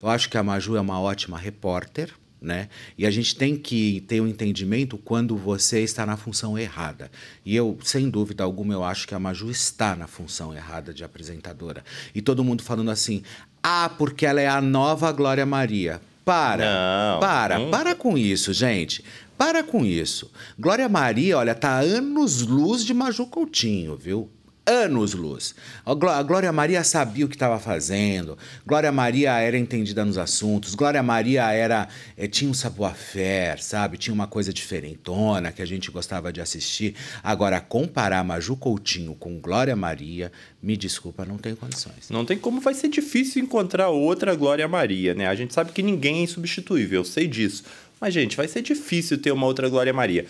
Eu acho que a Maju é uma ótima repórter, né? E a gente tem que ter um entendimento quando você está na função errada. E eu, sem dúvida alguma, eu acho que a Maju está na função errada de apresentadora. E todo mundo falando assim: "Ah, porque ela é a nova Glória Maria". Para, Não. para, hum. para com isso, gente. Para com isso. Glória Maria, olha, tá anos luz de Maju Coutinho, viu? anos-luz. A Glória Maria sabia o que estava fazendo, Glória Maria era entendida nos assuntos, Glória Maria era é, tinha um savoir-faire, sabe? Tinha uma coisa diferentona que a gente gostava de assistir. Agora, comparar Maju Coutinho com Glória Maria, me desculpa, não tem condições. Não tem como, vai ser difícil encontrar outra Glória Maria, né? A gente sabe que ninguém é insubstituível, eu sei disso. Mas, gente, vai ser difícil ter uma outra Glória Maria.